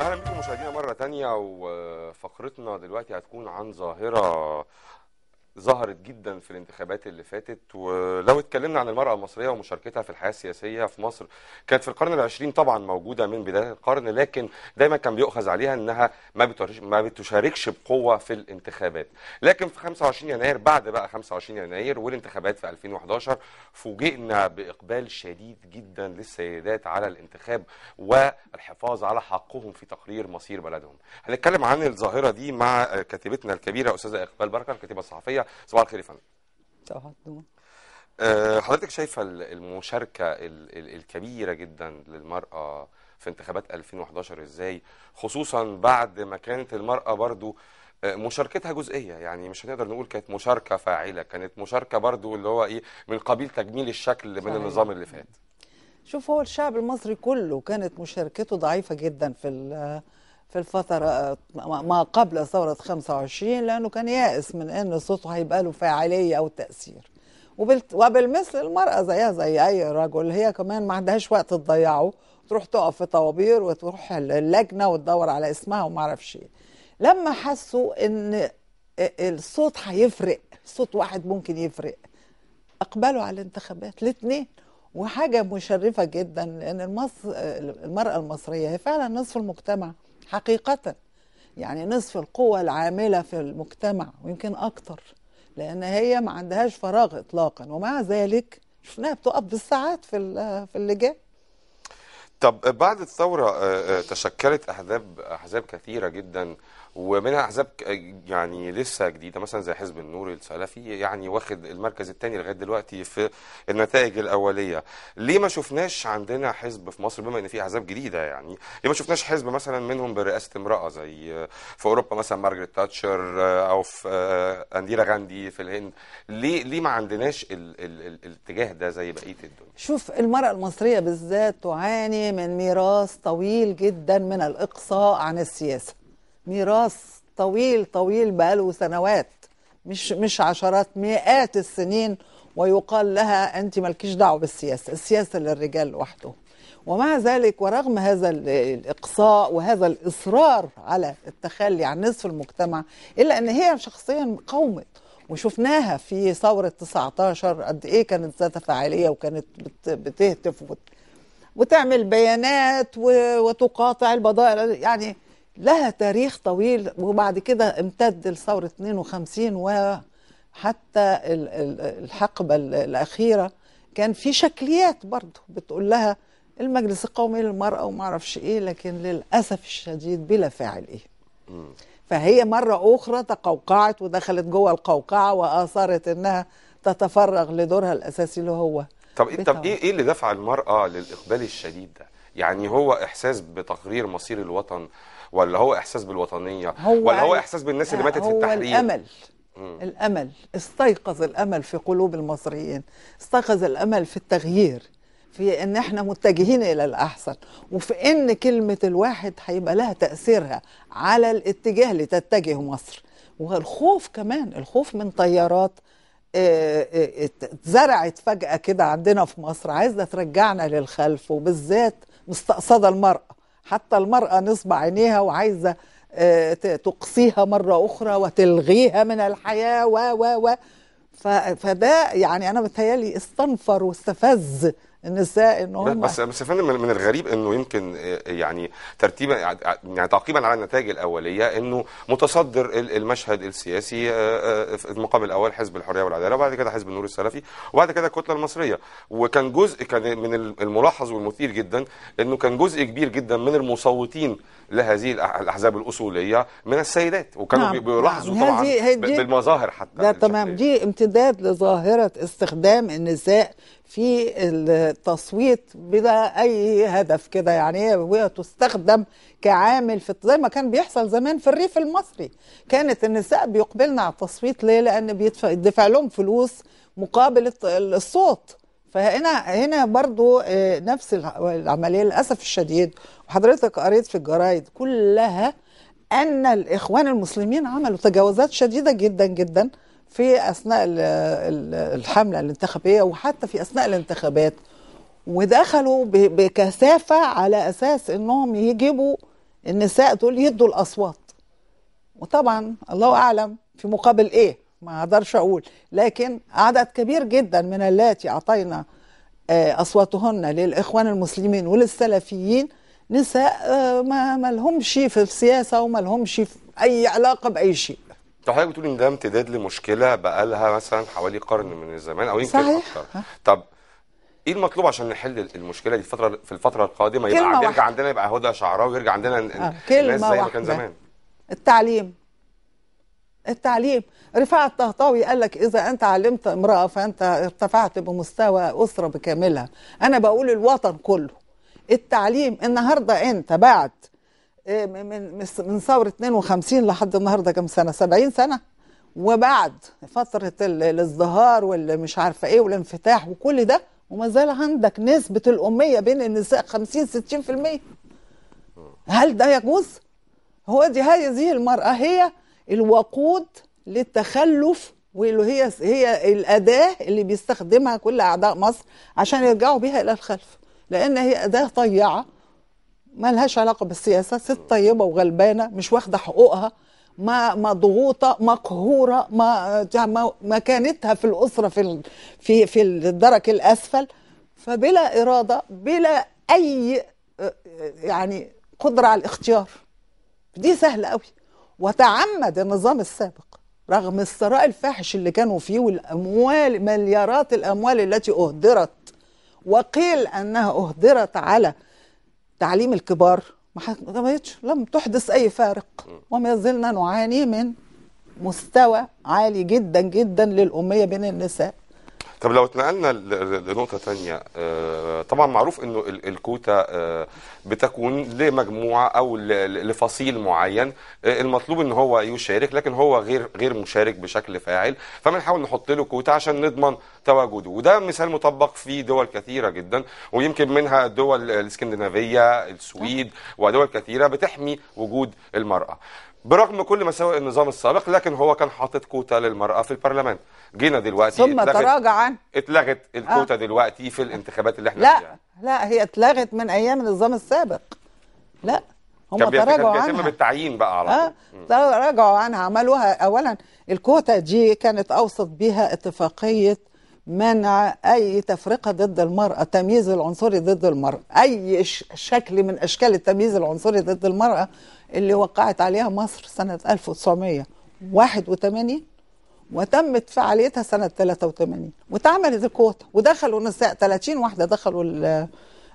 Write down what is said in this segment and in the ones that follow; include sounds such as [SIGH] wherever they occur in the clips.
اهلا بكم مشاهدينا مره تانية وفقرتنا دلوقتي هتكون عن ظاهره ظهرت جدا في الانتخابات اللي فاتت ولو اتكلمنا عن المرأة المصرية ومشاركتها في الحياة السياسية في مصر كانت في القرن العشرين طبعا موجودة من بداية القرن لكن دايما كان بيؤخذ عليها انها ما ما بتشاركش بقوة في الانتخابات لكن في 25 يناير بعد بقى 25 يناير والانتخابات في 2011 فوجئنا بإقبال شديد جدا للسيدات على الانتخاب والحفاظ على حقهم في تقرير مصير بلدهم هنتكلم عن الظاهرة دي مع كاتبتنا الكبيرة أستاذة إقبال بركة الكاتبة الصحفية صباح الخير يا فندم صباح النور آه، حضرتك شايفه المشاركه الكبيره جدا للمراه في انتخابات 2011 ازاي خصوصا بعد ما كانت المراه برضو آه، مشاركتها جزئيه يعني مش هنقدر نقول كانت مشاركه فاعله كانت مشاركه برضو اللي هو ايه من قبيل تجميل الشكل من صحيح. النظام اللي فات شوف هو الشعب المصري كله كانت مشاركته ضعيفه جدا في في الفترة ما قبل ثورة 25 لأنه كان يائس من أن صوته هيبقى له فاعلية أو تأثير وبالمثل المرأة زيها زي أي رجل هي كمان ما عندهاش وقت تضيعه تروح تقف في طوابير وتروح اللجنة وتدور على اسمها وما أعرفش إيه لما حسوا إن الصوت هيفرق صوت واحد ممكن يفرق أقبلوا على الانتخابات الاثنين وحاجة مشرفة جدا لأن المصر المرأة المصرية هي فعلا نصف المجتمع حقيقة يعني نصف القوى العاملة في المجتمع ويمكن أكتر لأن هي ما عندهاش فراغ إطلاقا ومع ذلك شفناها بتقف بالساعات في في اللجان طب بعد الثورة آه، آه، تشكلت أحزاب أحزاب كثيرة جدا ومنها أحزاب يعني لسه جديدة مثلا زي حزب النور السلفي يعني واخد المركز الثاني لغاية دلوقتي في النتائج الأولية ليه ما شفناش عندنا حزب في مصر بما إن في أحزاب جديدة يعني ليه ما شفناش حزب مثلا منهم برئاسة امرأة زي في أوروبا مثلا مارجريت تاتشر آه، أو في أنديرا غاندي في الهند ليه ليه ما عندناش الاتجاه ده زي بقية الدنيا شوف المرأة المصرية بالذات تعاني من ميراث طويل جدا من الإقصاء عن السياسة ميراث طويل طويل بقاله سنوات مش مش عشرات مئات السنين ويقال لها أنت مالكيش دعوة بالسياسة السياسة للرجال لوحدهم ومع ذلك ورغم هذا الإقصاء وهذا الإصرار على التخلي عن نصف المجتمع إلا أن هي شخصيا قومت وشفناها في ثورة 19 قد إيه كانت ذات فاعلية وكانت بتهتف وتعمل بيانات وتقاطع البضائع يعني لها تاريخ طويل وبعد كده امتد لثورة 52 وحتى الحقبة الأخيرة كان في شكليات برضه بتقول لها المجلس القومي للمرأة وما أعرفش إيه لكن للأسف الشديد بلا فاعل إيه فهي مرة أخرى تقوقعت ودخلت جوه القوقعة وآثرت إنها تتفرغ لدورها الأساسي اللي هو طب إيه طب إيه-, ايه اللي دفع المراه للاقبال الشديد ده؟ يعني هو احساس بتقرير مصير الوطن ولا هو احساس بالوطنيه هو ولا هو احساس بالناس اللي ماتت في التحرير؟ هو الامل مم. الامل استيقظ الامل في قلوب المصريين استيقظ الامل في التغيير في ان احنا متجهين الى الاحسن وفي ان كلمه الواحد هيبقى لها تاثيرها على الاتجاه اللي تتجه مصر والخوف كمان الخوف من تيارات اتزرعت فجأة كده عندنا في مصر عايزة ترجعنا للخلف وبالذات مستقصدة المرأة حتى المرأة نصب عينيها وعايزة آه، تقصيها مرة أخرى وتلغيها من الحياة و و و فده يعني أنا بتهيألي استنفر واستفز النساء ان هم بس بس يا فندم من الغريب انه يمكن آه، يعني ترتيبا يعني, يعني تعقيبا على النتائج الاوليه انه متصدر المشهد السياسي آه، آه، في المقام الاول حزب الحريه والعداله وبعد كده حزب النور السلفي وبعد كده الكتله المصريه وكان جزء كان من الملاحظ والمثير جدا انه كان جزء كبير جدا من المصوتين لهذه الاحزاب الاصوليه من السيدات وكانوا نعم. بيلاحظوا نعم. طبعا هذه بالمظاهر حتى لا تمام دي امتداد لظاهره استخدام النساء في التصويت بلا اي هدف كده يعني هي تستخدم كعامل في زي ما كان بيحصل زمان في الريف المصري كانت النساء بيقبلن على التصويت ليه لان بيدفع لهم فلوس مقابل الصوت فهنا هنا برضو آه، نفس العمليه للاسف الشديد وحضرتك قريت في الجرايد كلها ان الاخوان المسلمين عملوا تجاوزات شديده جدا جدا في اثناء الحمله الانتخابيه وحتى في اثناء الانتخابات ودخلوا بكثافه على اساس انهم يجيبوا النساء دول يدوا الاصوات وطبعا الله اعلم في مقابل ايه ما اقدرش اقول لكن عدد كبير جدا من اللاتي اعطينا آه، اصواتهن للاخوان المسلمين وللسلفيين نساء آه، ما لهمش في السياسه وما لهمش في اي علاقه باي شيء طب حضرتك بتقول ان ده امتداد لمشكله بقى لها مثلا حوالي قرن من الزمان او يمكن اكتر أه. طب ايه المطلوب عشان نحل المشكله دي الفتره في الفتره القادمه يبقى عندنا يرجع عندنا يبقى هدى شعراوي ويرجع عندنا آه. كلمه زي ما كان زمان التعليم التعليم رفاعة الطهطاوي قال لك إذا أنت علمت امرأة فأنت ارتفعت بمستوى أسرة بكاملها أنا بقول الوطن كله التعليم النهاردة أنت بعد إيه، من من ثوره 52 لحد النهارده كام سنه 70 سنه وبعد فتره الازدهار واللي مش عارفه ايه والانفتاح وكل ده وما زال عندك نسبه الاميه بين النساء 50 60% هل ده يجوز هو دي هذه المراه هي الوقود للتخلف واللي هي الاداه اللي بيستخدمها كل اعداء مصر عشان يرجعوا بيها الى الخلف لان هي اداه طيعه ما لهاش علاقه بالسياسه ست طيبه وغلبانه مش واخده حقوقها ما ما ضغوطه مقهوره ما مكانتها في الاسره في في في الدرك الاسفل فبلا اراده بلا اي يعني قدره على الاختيار دي سهله قوي وتعمد النظام السابق رغم الثراء الفاحش اللي كانوا فيه والاموال مليارات الاموال التي اهدرت وقيل انها اهدرت على تعليم الكبار ما قامتش لم تحدث أي فارق وما زلنا نعاني من مستوى عالي جدا جدا للأمية بين النساء طب لو اتنقلنا لنقطة تانية آه، طبعا معروف انه الكوتا آه، بتكون لمجموعة او لفصيل معين آه، المطلوب ان هو يشارك لكن هو غير غير مشارك بشكل فاعل فبنحاول نحط له كوتا عشان نضمن تواجده وده مثال مطبق في دول كثيرة جدا ويمكن منها الدول الاسكندنافية السويد ودول كثيرة بتحمي وجود المرأة برغم كل مساوئ النظام السابق لكن هو كان حاطط كوتا للمرأة في البرلمان جينا دلوقتي ثم اتلغت تراجع عنه اتلغت الكوتا آه. دلوقتي في الانتخابات اللي احنا لا فيها. لا هي اتلغت من ايام النظام السابق لا هم تراجعوا عنها بيتم بالتعيين بقى على آه. تراجعوا عنها عملوها اولا الكوتا دي كانت اوصف بها اتفاقيه منع اي تفرقه ضد المراه التمييز العنصري ضد المراه اي شكل من اشكال التمييز العنصري ضد المراه اللي وقعت عليها مصر سنه 1981 وتمت فعاليتها سنه 83 واتعملت الكوتا ودخلوا نساء 30 واحده دخلوا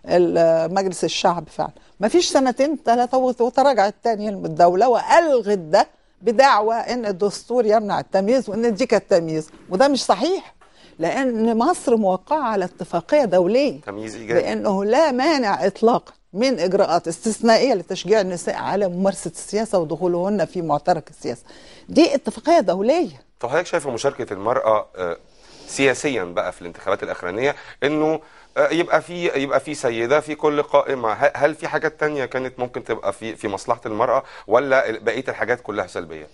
المجلس الشعب فعلا ما فيش سنتين ثلاثه وتراجعت تاني الدوله والغت ده بدعوى ان الدستور يمنع التمييز وان دي كانت تمييز وده مش صحيح لأن مصر موقعة على اتفاقية دولية تمييز إيجابي بأنه لا مانع إطلاقا من إجراءات استثنائية لتشجيع النساء على ممارسة السياسة ودخولهن في معترك السياسة دي اتفاقية دولية طب حضرتك شايفة مشاركة المرأة آه، سياسيا بقى في الانتخابات الأخرانية إنه آه، يبقى في يبقى في سيده في كل قائمه هل في حاجات تانية كانت ممكن تبقى في في مصلحه المراه ولا بقيه الحاجات كلها سلبيه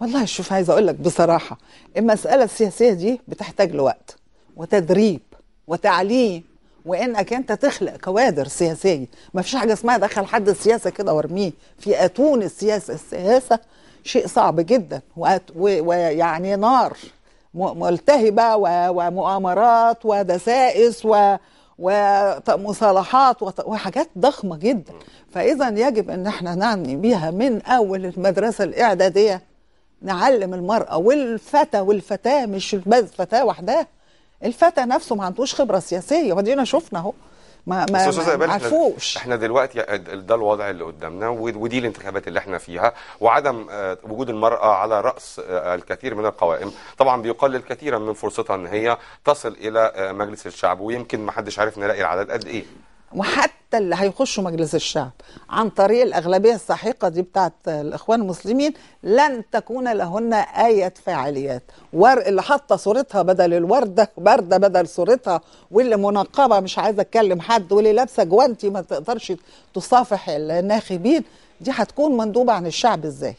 والله شوف عايزه اقول لك بصراحه المساله السياسيه دي بتحتاج لوقت وتدريب وتعليم وانك انت تخلق كوادر سياسيه ما فيش حاجه اسمها دخل حد السياسه كده وارميه في اتون السياسه السياسه شيء صعب جدا ويعني نار ملتهبه ومؤامرات ودسائس و ومصالحات وحاجات ضخمه جدا فاذا يجب ان احنا نعني بيها من اول المدرسه الاعداديه نعلم المرأة والفتى والفتاة مش بس فتاة وحدها الفتى نفسه ما عندوش خبرة سياسية ودينا شفنا اهو ما ما, ما عرفوش احنا دلوقتي ده الوضع اللي قدامنا ودي الانتخابات اللي احنا فيها وعدم آه، وجود المراه على راس آه، الكثير من القوائم طبعا بيقلل كثيرا من فرصتها ان هي تصل الى آه، مجلس الشعب ويمكن ما حدش عارف نلاقي العدد قد ايه وحتى حتى اللي هيخشوا مجلس الشعب عن طريق الأغلبية الساحقة دي بتاعت الإخوان المسلمين لن تكون لهن آية فاعليات ورق اللي حاطة صورتها بدل الوردة باردة بدل صورتها واللي منقبة مش عايزة أتكلم حد واللي لابسة جوانتي ما تقدرش تصافح الناخبين دي هتكون مندوبة عن الشعب إزاي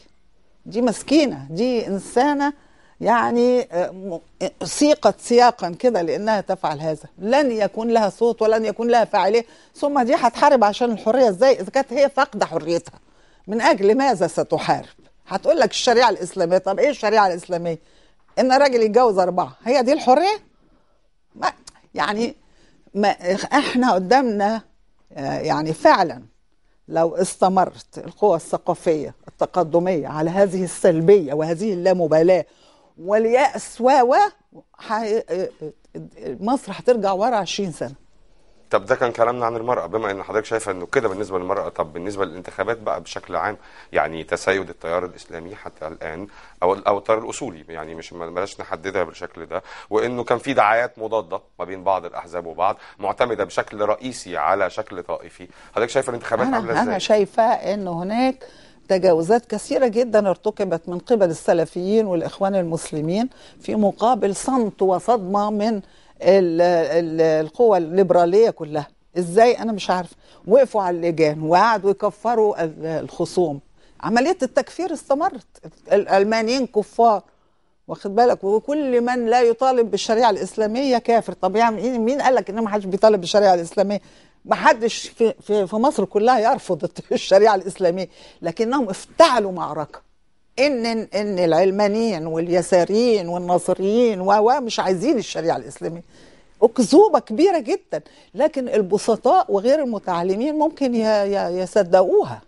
دي مسكينة دي إنسانة يعني آه، آه، سيقت سياقا كده لانها تفعل هذا لن يكون لها صوت ولن يكون لها فاعليه ثم دي هتحارب عشان الحريه ازاي اذا كانت هي فاقده حريتها من اجل ماذا ستحارب هتقول لك الشريعه الاسلاميه طب ايه الشريعه الاسلاميه ان الراجل يتجوز اربعه هي دي الحريه ما يعني ما احنا قدامنا آه، يعني فعلا لو استمرت القوى الثقافيه التقدميه على هذه السلبيه وهذه اللامبالاه واليأس و و مصر هترجع ورا 20 سنه طب ده كان كلامنا عن المرأة بما ان حضرتك شايفة انه كده بالنسبة للمرأة طب بالنسبة للانتخابات بقى بشكل عام يعني تسيد التيار الاسلامي حتى الان او او التيار الاصولي يعني مش بلاش نحددها بالشكل ده وانه كان في دعايات مضادة ما بين بعض الاحزاب وبعض معتمدة بشكل رئيسي على شكل طائفي حضرتك شايفة الانتخابات عاملة ازاي؟ انا شايفة انه هناك تجاوزات كثيرة جدا ارتكبت من قبل السلفيين والإخوان المسلمين في مقابل صمت وصدمة من القوى الليبرالية كلها ازاي انا مش عارفه وقفوا على اللجان وقعدوا يكفروا الخصوم عمليه التكفير استمرت الالمانيين كفار واخد بالك وكل من لا يطالب بالشريعه الاسلاميه كافر طب يعني مين قال لك ان ما حدش بيطالب بالشريعه الاسلاميه ما حدش في, في, في مصر كلها يرفض [LAUGHS] الشريعه الاسلاميه لكنهم افتعلوا معركه ان ان العلمانيين واليساريين والناصريين و مش عايزين الشريعه الاسلاميه اكذوبه كبيره جدا لكن البسطاء وغير المتعلمين ممكن يصدقوها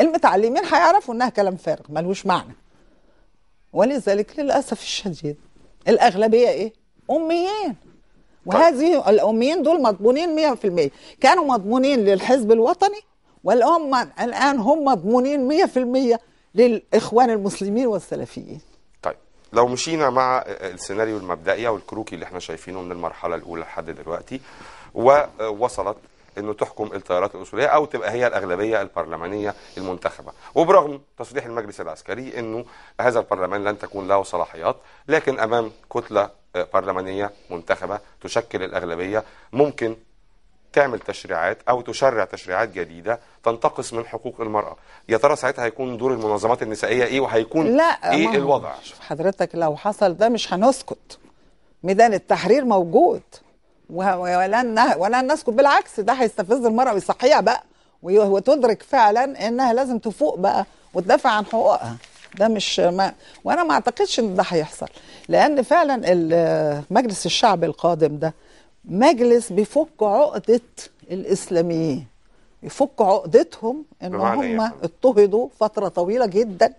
المتعلمين هيعرفوا انها كلام فارغ ملوش معنى ولذلك للاسف الشديد الاغلبيه ايه اميين وهذه الاميين دول مضمونين 100% كانوا مضمونين للحزب الوطني والام الان هم مضمونين 100% للاخوان المسلمين والسلفيين طيب لو مشينا مع السيناريو المبدئي او الكروكي اللي احنا شايفينه من المرحله الاولى لحد دلوقتي ووصلت انه تحكم التيارات الأصولية او تبقى هي الاغلبيه البرلمانيه المنتخبه وبرغم تصريح المجلس العسكري انه هذا البرلمان لن تكون له صلاحيات لكن امام كتله برلمانيه منتخبه تشكل الاغلبيه ممكن تعمل تشريعات او تشرع تشريعات جديده تنتقص من حقوق المراه يا ترى ساعتها هيكون دور المنظمات النسائيه ايه وهيكون لا ايه الوضع شوف حضرتك لو حصل ده مش هنسكت ميدان التحرير موجود ولن ولن نسكت بالعكس ده هيستفز المراه ويصحيها بقى وتدرك فعلا انها لازم تفوق بقى وتدافع عن حقوقها ده مش ما وانا ما اعتقدش ان ده هيحصل لان فعلا مجلس الشعب القادم ده مجلس بيفك عقده الاسلاميين يفك عقدتهم ان إيه هم اضطهدوا فتره طويله جدا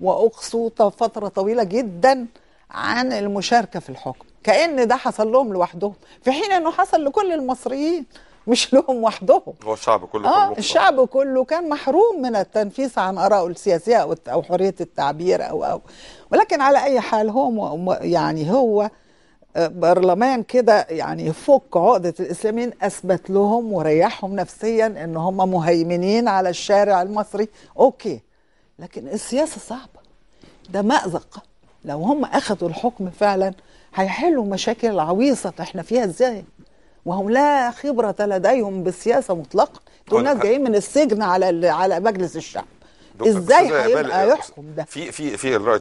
واقصوا فتره طويله جدا عن المشاركه في الحكم كان ده حصل لهم لوحدهم في حين انه حصل لكل المصريين مش لهم وحدهم هو الشعب كله آه الشعب كله كان محروم من التنفيس عن آرائه السياسية أو حرية التعبير أو أو ولكن على أي حال هو يعني هو آه، برلمان كده يعني يفك عقدة الإسلاميين أثبت لهم وريحهم نفسيا إن هم مهيمنين على الشارع المصري أوكي لكن السياسة صعبة ده مأزق لو هم أخذوا الحكم فعلا هيحلوا مشاكل العويصة احنا فيها ازاي وهم لا خبرة لديهم بالسياسة مطلقا دول ناس جايين من السجن على على مجلس الشعب ازاي هيبقى يحكم ده في في في الرأي